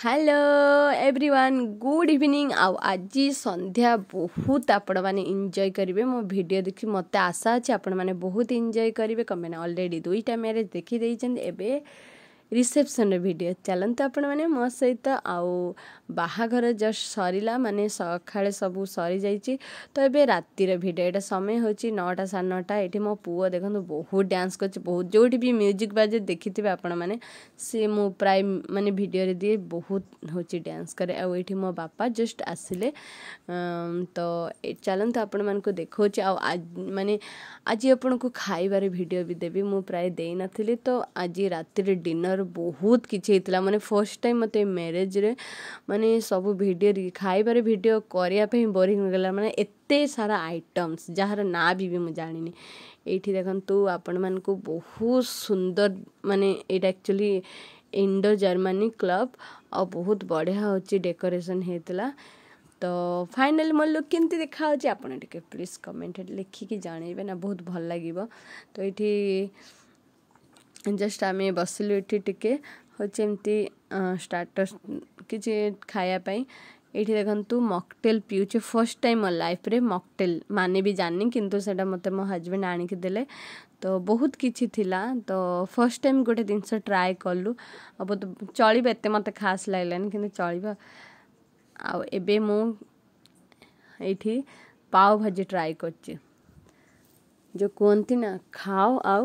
hello everyone good evening ଆଉ ଆଜି ସନ୍ଧ୍ୟା ବହୁତ ଆପଣମାନେ ଏନ୍ଜୟ କରିବେ ମୋ ଭିଡ଼ିଓ ଦେଖି ମୋତେ ଆଶା ଅଛି ଆପଣମାନେ ବହୁତ ଏନ୍ଜୟ କରିବେ କ'ଣ ମାନେ ଅଲରେଡ଼ି ଦୁଇଟା ମ୍ୟାରେଜ୍ ଦେଖିଦେଇଛନ୍ତି ଏବେ ରିସେପସନ୍ର ଭିଡ଼ିଓ ଚାଲନ୍ତୁ ଆପଣମାନେ ମୋ ସହିତ ଆଉ ବାହାଘର ଜଷ୍ଟ ସରିଲା ମାନେ ସକାଳେ ସବୁ ସରିଯାଇଛି ତ ଏବେ ରାତିର ଭିଡ଼ିଓ ଏଇଟା ସମୟ ହେଉଛି ନଅଟା ସାଢ଼େ ନଅଟା ଏଠି ମୋ ପୁଅ ଦେଖନ୍ତୁ ବହୁତ ଡ୍ୟାନ୍ସ କରୁଛି ବହୁତ ଯେଉଁଠି ବି ମ୍ୟୁଜିକ୍ ବାଜେ ଦେଖିଥିବେ ଆପଣମାନେ ସିଏ ମୁଁ ପ୍ରାୟ ମାନେ ଭିଡ଼ିଓରେ ଦିଏ ବହୁତ ହେଉଛି ଡ୍ୟାନ୍ସ କରେ ଆଉ ଏଇଠି ମୋ ବାପା ଜଷ୍ଟ ଆସିଲେ ତ ଚାଲନ୍ତୁ ଆପଣମାନଙ୍କୁ ଦେଖାଉଛି ଆଉ ମାନେ ଆଜି ଆପଣଙ୍କୁ ଖାଇବାର ଭିଡ଼ିଓ ବି ଦେବି ମୁଁ ପ୍ରାୟ ଦେଇନଥିଲି ତ ଆଜି ରାତିରେ ଡିନର ତା'ର ବହୁତ କିଛି ହେଇଥିଲା ମାନେ ଫାର୍ଷ୍ଟ ଟାଇମ୍ ମୋତେ ମ୍ୟାରେଜ୍ରେ ମାନେ ସବୁ ଭିଡ଼ିଓ ଖାଇବାରେ ଭିଡ଼ିଓ କରିବା ପାଇଁ ବୋରିଂ ହେଇଗଲା ମାନେ ଏତେ ସାରା ଆଇଟମ୍ସ ଯାହାର ନାଁ ବି ମୁଁ ଜାଣିନି ଏଇଠି ଦେଖନ୍ତୁ ଆପଣମାନଙ୍କୁ ବହୁତ ସୁନ୍ଦର ମାନେ ଏଇଟା ଆକ୍ଚୁଆଲି ଇଣ୍ଡୋ ଜର୍ମାନୀ କ୍ଲବ୍ ଆଉ ବହୁତ ବଢ଼ିଆ ହେଉଛି ଡେକୋରେସନ୍ ହେଇଥିଲା ତ ଫାଇନାଲି ମୋ ଲୁକ୍ କେମିତି ଦେଖାହେଉଛି ଆପଣ ଟିକେ ପ୍ଲିଜ୍ କମେଣ୍ଟ ଲେଖିକି ଜଣେଇବେ ନା ବହୁତ ଭଲ ଲାଗିବ ତ ଏଇଠି ଜଷ୍ଟ ଆମେ ବସିଲୁ ଏଠି ଟିକେ ହେଉଛି ଏମିତି ଷ୍ଟାଟସ୍ କିଛି ଖାଇବା ପାଇଁ ଏଇଠି ଦେଖନ୍ତୁ ମକଟେଲ୍ ପିଉଛେ ଫାର୍ଷ୍ଟ ଟାଇମ୍ ମୋ ଲାଇଫ୍ରେ ମକ୍ଟେଲ୍ ମାନେ ବି ଜାଣିନି କିନ୍ତୁ ସେଇଟା ମୋତେ ମୋ ହଜବେଣ୍ଡ ଆଣିକି ଦେଲେ ତ ବହୁତ କିଛି ଥିଲା ତ ଫାର୍ଷ୍ଟ ଟାଇମ୍ ଗୋଟେ ଜିନିଷ ଟ୍ରାଏ କଲୁ ଆଉ ବହୁତ ଚଳିବ ଏତେ ମୋତେ ଖାସ୍ ଲାଗିଲାନି କିନ୍ତୁ ଚଳିବ ଆଉ ଏବେ ମୁଁ ଏଇଠି ପାଓ ଭାଜି ଟ୍ରାଏ କରୁଛି ଯେଉଁ କୁହନ୍ତି ନା ଖାଅ ଆଉ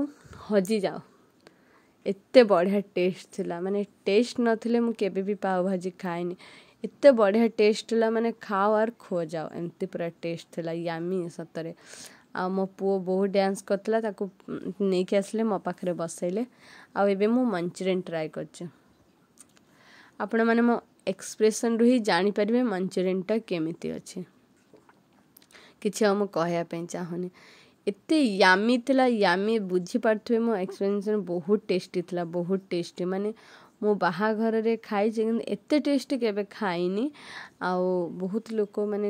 ହଜିଯାଅ ଏତେ ବଢ଼ିଆ ଟେଷ୍ଟ ଥିଲା ମାନେ ଟେଷ୍ଟ ନଥିଲେ ମୁଁ କେବେ ବି ପାଓ ଭାଜି ଖାଏନି ଏତେ ବଢ଼ିଆ ଟେଷ୍ଟ ଥିଲା ମାନେ ଖାଅ ଆର୍ ଖୁଆଯାଅ ଏମିତି ପୁରା ଟେଷ୍ଟ ଥିଲା ୟାମି ସତରେ ଆଉ ମୋ ପୁଅ ବହୁତ ଡ୍ୟାନ୍ସ କରିଥିଲା ତାକୁ ନେଇକି ଆସିଲେ ମୋ ପାଖରେ ବସାଇଲେ ଆଉ ଏବେ ମୁଁ ମଞ୍ଚୁରିଆନ୍ ଟ୍ରାଏ କରିଛି ଆପଣମାନେ ମୋ ଏକ୍ସପ୍ରେସନ୍ରୁ ହିଁ ଜାଣିପାରିବେ ମଞ୍ଚୁରିଆନ୍ଟା କେମିତି ଅଛି କିଛି ଆଉ ମୁଁ କହିବା ପାଇଁ ଚାହୁଁନି ଏତେ ୟାମି ଥିଲା ୟାମି ବୁଝିପାରୁଥିବେ ମୋ ଏକ୍ସପିରିଏନ୍ସରେ ବହୁତ ଟେଷ୍ଟି ଥିଲା ବହୁତ ଟେଷ୍ଟି ମାନେ ମୁଁ ବାହାଘରରେ ଖାଇଛି କିନ୍ତୁ ଏତେ ଟେଷ୍ଟି କେବେ ଖାଇନି ଆଉ ବହୁତ ଲୋକମାନେ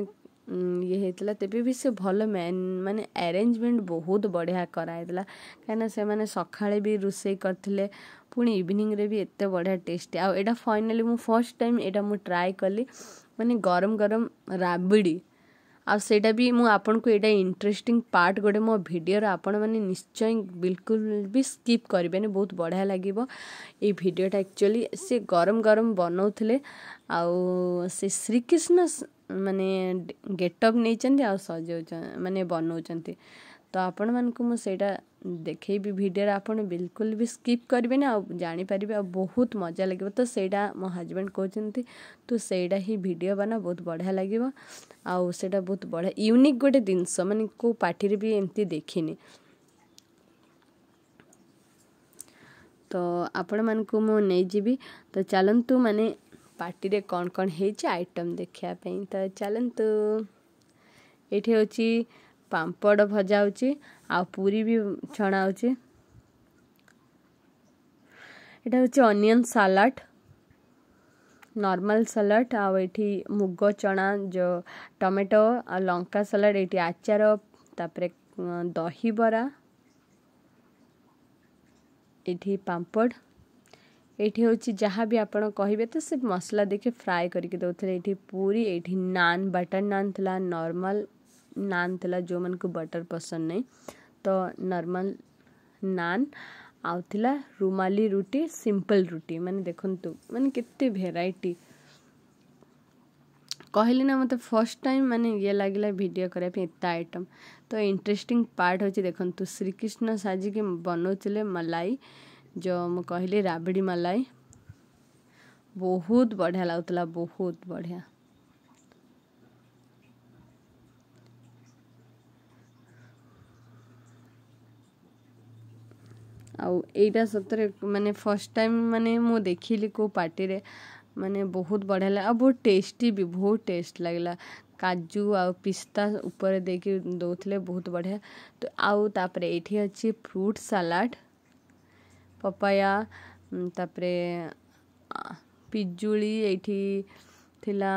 ଇଏ ହେଇଥିଲା ତେବେ ବି ସେ ଭଲ ମ୍ୟାନ୍ ମାନେ ଆରେଞ୍ଜମେଣ୍ଟ ବହୁତ ବଢ଼ିଆ କରାହେଇଥିଲା କାହିଁକିନା ସେମାନେ ସକାଳେ ବି ରୋଷେଇ କରିଥିଲେ ପୁଣି ଇଭିନିଂରେ ବି ଏତେ ବଢ଼ିଆ ଟେଷ୍ଟି ଆଉ ଏଇଟା ଫାଇନାଲି ମୁଁ ଫାର୍ଷ୍ଟ ଟାଇମ୍ ଏଇଟା ମୁଁ ଟ୍ରାଏ କଲି ମାନେ ଗରମ ଗରମ ରାବିଡ଼ି ଆଉ ସେଇଟା ବି ମୁଁ ଆପଣଙ୍କୁ ଏଇଟା ଇଣ୍ଟରେଷ୍ଟିଂ ପାର୍ଟ ଗୋଟେ ମୋ ଭିଡ଼ିଓର ଆପଣମାନେ ନିଶ୍ଚୟ ବିଲକୁଲ ବି ସ୍କିପ୍ କରିବେନି ବହୁତ ବଢ଼ିଆ ଲାଗିବ ଏଇ ଭିଡ଼ିଓଟା ଆକ୍ଚୁଆଲି ସେ ଗରମ ଗରମ ବନାଉଥିଲେ ଆଉ ସେ ଶ୍ରୀକୃଷ୍ଣ ମାନେ ଗେଟଅପ୍ ନେଇଛନ୍ତି ଆଉ ସଜାଉଛନ୍ତି ମାନେ ବନାଉଛନ୍ତି ତ ଆପଣମାନଙ୍କୁ ମୁଁ ସେଇଟା ଦେଖେଇବି ଭିଡ଼ିଓରେ ଆପଣ ବିଲକୁଲ ବି ସ୍କିପ୍ କରିବେନି ଆଉ ଜାଣିପାରିବେ ଆଉ ବହୁତ ମଜା ଲାଗିବ ତ ସେଇଟା ମୋ ହଜବେଣ୍ଡ କହୁଛନ୍ତି ତୁ ସେଇଟା ହିଁ ଭିଡ଼ିଓ ବନା ବହୁତ ବଢ଼ିଆ ଲାଗିବ ଆଉ ସେଇଟା ବହୁତ ବଢ଼ିଆ ୟୁନିକ୍ ଗୋଟେ ଜିନିଷ ମାନେ କେଉଁ ପାର୍ଟିରେ ବି ଏମିତି ଦେଖିନି ତ ଆପଣମାନଙ୍କୁ ମୁଁ ନେଇଯିବି ତ ଚାଲନ୍ତୁ ମାନେ ପାର୍ଟିରେ କ'ଣ କ'ଣ ହେଇଛି ଆଇଟମ୍ ଦେଖିବା ପାଇଁ ତ ଚାଲନ୍ତୁ ଏଇଠି ହେଉଛି ପାମ୍ପଡ଼ ଭଜା ହେଉଛି ଆଉ ପୁରୀ ବି ଛଣା ହେଉଛି ଏଇଟା ହେଉଛି ଅନିଅନ୍ ସାଲାଡ଼ ନର୍ମାଲ୍ ସାଲାଡ଼ ଆଉ ଏଠି ମୁଗ ଚଣା ଯେଉଁ ଟମାଟୋ ଆଉ ଲଙ୍କା ସାଲାଡ଼ ଏଠି ଆଚାର ତାପରେ ଦହିବରା ଏଠି ପାମ୍ପଡ଼ ଏଠି ହେଉଛି ଯାହା ବି ଆପଣ କହିବେ ତ ସେ ମସଲା ଦେଖି ଫ୍ରାଏ କରିକି ଦେଉଥିଲେ ଏଠି ପୁରୀ ଏଠି ନାନ୍ ବଟର୍ ନାନ୍ ଥିଲା ନର୍ମାଲ୍ नान थिला जो मन को बटर पसंद नहीं तो नॉर्मल नान आउथिला रुमाली रोटी सिंपल रोटी माने देखंतु तो, माने केते वैरायटी कहली ना मते फर्स्ट टाइम माने ये लगे वीडियो करे पे आइटम तो इंटरेस्टिंग पार्ट होचे देखंतु श्रीकृष्ण कृष्ण बनाऊ के बनोचले मलाई जो मुझे कहली राबड़ी मलाई बहुत बढ़िया लागतला बहुत बढ़िया आईटा सतरे मानने फर्स्ट टाइम मानने मुझे देखिली को पार्टी रे मानने बहुत बढ़िया लगे बहुत टेस्टी भी बहुत टेस्ट लगला काजू आ पिस्ता ऊपर देख दौले बहुत बढ़िया तो आपरे ये अच्छे फ्रूट सालाड पपाया तापरे पिजुड़ी थिला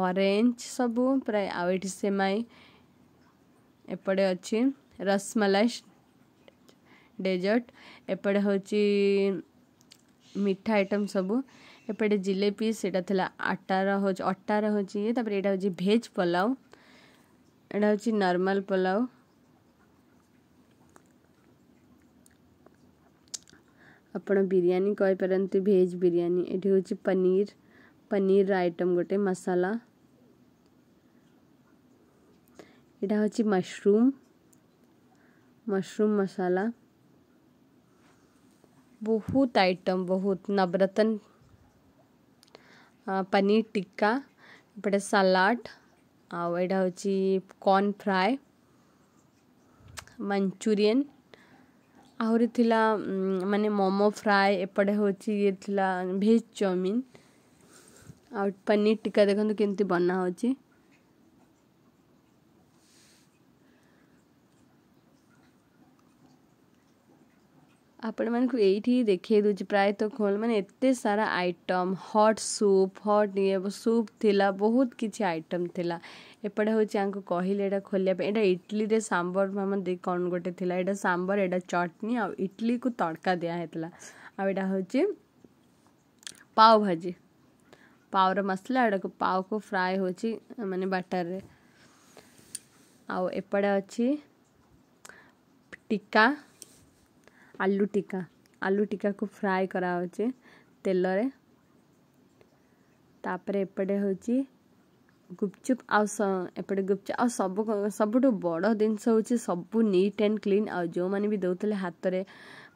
ऑरेंज सबू प्राय आठ सेमाई एपटे अच्छे रसमलाई ଡେଜର୍ଟ ଏପଟେ ହେଉଛି ମିଠା ଆଇଟମ୍ ସବୁ ଏପଟେ ଜିଲେପି ସେଇଟା ଥିଲା ଆଟାର ହେଉଛି ଅଟାର ହେଉଛି ଇଏ ତାପରେ ଏଇଟା ହେଉଛି ଭେଜ୍ ପଲାଉ ଏଇଟା ହେଉଛି ନର୍ମାଲ୍ ପଲାଉ ଆପଣ ବିରିୟାନୀ କହିପାରନ୍ତି ଭେଜ୍ ବିରିୟାନୀ ଏଠି ହେଉଛି ପନିର ପନିରର ଆଇଟମ୍ ଗୋଟେ ମସଲା ଏଇଟା ହେଉଛି ମସରୁମ୍ ମସରୁମ୍ ମସଲା बहुत आइटम बहुत नवरत्न पनीर टिक्का एपटे सालाड आउ एटा हूँ कर्न फ्राए मंचूरियन ଆହୁରି ଥିଲା ମାନେ ମୋମୋ ଫ୍ରାଏ ଏପଟେ ହେଉଛି ଇଏ ଥିଲା ଭେଜ୍ ଚାଉମିନ୍ ଆଉ ପନିର ଟିକା ଦେଖନ୍ତୁ କେମିତି ବନା ହେଉଛି ଆପଣମାନଙ୍କୁ ଏଇଠି ଦେଖେଇ ଦେଉଛି ପ୍ରାୟତଃ ଖୋଲ ମାନେ ଏତେ ସାରା ଆଇଟମ୍ ହଟ୍ ସୁପ୍ ହଟ୍ ଇଏ ସୁପ୍ ଥିଲା ବହୁତ କିଛି ଆଇଟମ୍ ଥିଲା ଏପଟେ ହେଉଛି ଆଙ୍କୁ କହିଲେ ଏଇଟା ଖୋଲିବା ପାଇଁ ଏଇଟା ଇଟଲିରେ ସାମ୍ବର ମାମା ଦେଇ କ'ଣ ଗୋଟେ ଥିଲା ଏଇଟା ସାମ୍ବର ଏଇଟା ଚଟନି ଆଉ ଇଟଲିକୁ ତଡ଼କା ଦିଆ ହେଇଥିଲା ଆଉ ଏଇଟା ହେଉଛି ପାଓ ଭାଜି ପାଓର ମସଲା ଏଇଟାକୁ ପାଓକୁ ଫ୍ରାଏ ହେଉଛି ମାନେ ବାଟରରେ ଆଉ ଏପଟେ ଅଛି ଟିକା ଆଲୁ ଟିକା ଆଲୁ ଟିକାକୁ ଫ୍ରାଏ କରାହେଉଛି ତେଲରେ ତାପରେ ଏପଟେ ହେଉଛି ଗୁପଚୁପ୍ ଆଉ ଏପଟେ ଗୁପଚୁପ୍ ଆଉ ସବୁ ସବୁଠୁ ବଡ଼ ଜିନିଷ ହେଉଛି ସବୁ ନିଟ୍ ଆଣ୍ଡ କ୍ଲିନ୍ ଆଉ ଯେଉଁମାନେ ବି ଦେଉଥିଲେ ହାତରେ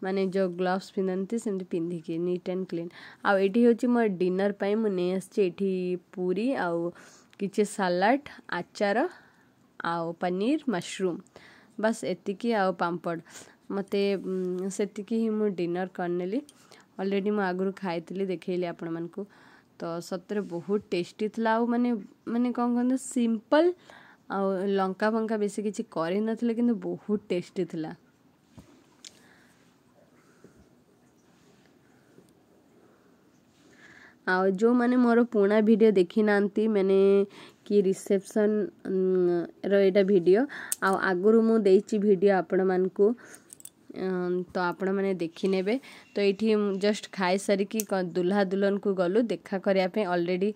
ମାନେ ଯେଉଁ ଗ୍ଲୋଭ୍ସ ପିନ୍ଧନ୍ତି ସେମିତି ପିନ୍ଧିକି ନିଟ୍ ଆଣ୍ଡ କ୍ଲିନ୍ ଆଉ ଏଠି ହେଉଛି ମୋ ଡିନର୍ ପାଇଁ ମୁଁ ନେଇ ଆସିଛି ଏଠି ପୁରୀ ଆଉ କିଛି ସାଲାଡ଼ ଆଚାର ଆଉ ପନିର ମସରୁମ୍ ବାସ୍ ଏତିକି ଆଉ ପାମ୍ପଡ଼ मत से डिनर करनेली अलरेडी मुझे आगुरी खाई देखली आपण मानक तो सतरे बहुत टेस्टी था आ मानने मानने कौन कहते सिंपल आ लंका फंका बेस किसी कर तो बहुत टेस्टी था आ जो मैंने मोर पुणा भिड देखी ना मैंने कि रिसेपसन रिड आगुरी मुझे भिड आपण मानक ତ ଆପଣମାନେ ଦେଖିନେବେ ତ ଏଇଠି ଜଷ୍ଟ ଖାଇସାରିକି ଦୁଲ୍ହା ଦୁଲ୍ହନକୁ ଗଲୁ ଦେଖା କରିବା ପାଇଁ ଅଲରେଡ଼ି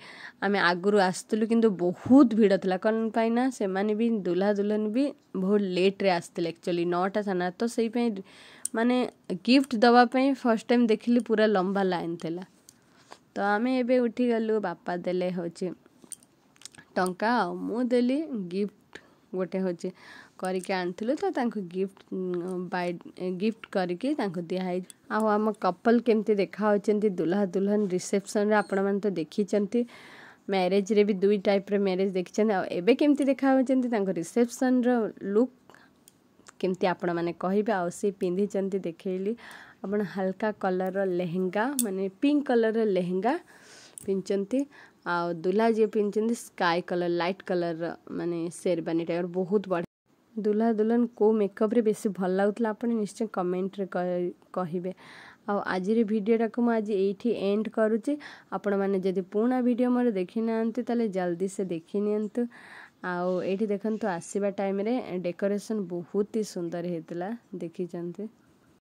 ଆମେ ଆଗରୁ ଆସିଥିଲୁ କିନ୍ତୁ ବହୁତ ଭିଡ଼ ଥିଲା କ'ଣ ପାଇଁ ନା ସେମାନେ ବି ଦୁଲ୍ହା ଦୁଲନ ବି ବହୁତ ଲେଟ୍ରେ ଆସିଥିଲେ ଆକ୍ଚୁଆଲି ନଅଟା ସାଢ଼େ ତ ସେଇ ପାଇଁ ମାନେ ଗିଫ୍ଟ ଦେବା ପାଇଁ ଫାର୍ଷ୍ଟ ଟାଇମ୍ ଦେଖିଲି ପୁରା ଲମ୍ବା ଲାଇନ୍ ଥିଲା ତ ଆମେ ଏବେ ଉଠିଗଲୁ ବାପା ଦେଲେ ହେଉଛି ଟଙ୍କା ଆଉ ମୁଁ ଦେଲି ଗିଫ୍ଟ ଗୋଟେ ହେଉଛି करके आनलु तो गिफ्ट बाय गिफ्ट करके दिहाई आम कपल के देखा होती दुल्हा दुल्हन रिसेपसन आपण मैंने तो देखी म्यारेज भी दुई टाइप रे म्यारेज देखी एवं केमती देखा होती रिसेपसन रुक् केमती आपण मैंने कहे आई पिंधि देखली आप हालाका कलर लेहंगा मानने पिंक कलर लेहंगा पिंधे आ दुल्हा जी पिंधे स्काय कलर लाइट कलर मानने शेरवानी टाइप बहुत बढ़िया ଦୁଲ୍ହା ଦୁଲ୍ହନ କେଉଁ ମେକଅପ୍ରେ ବେଶୀ ଭଲ ଲାଗୁଥିଲା ଆପଣ ନିଶ୍ଚୟ କମେଣ୍ଟରେ କହିବେ ଆଉ ଆଜିର ଭିଡ଼ିଓଟାକୁ ମୁଁ ଆଜି ଏଇଠି ଏଣ୍ଡ କରୁଛି ଆପଣମାନେ ଯଦି ପୁରୁଣା ଭିଡ଼ିଓ ମୋର ଦେଖିନାହାନ୍ତି ତାହେଲେ ଜଲ୍ଦି ସେ ଦେଖିନିଅନ୍ତୁ ଆଉ ଏଇଠି ଦେଖନ୍ତୁ ଆସିବା ଟାଇମ୍ରେ ଡେକୋରେସନ୍ ବହୁତ ହି ସୁନ୍ଦର ହେଇଥିଲା ଦେଖିଛନ୍ତି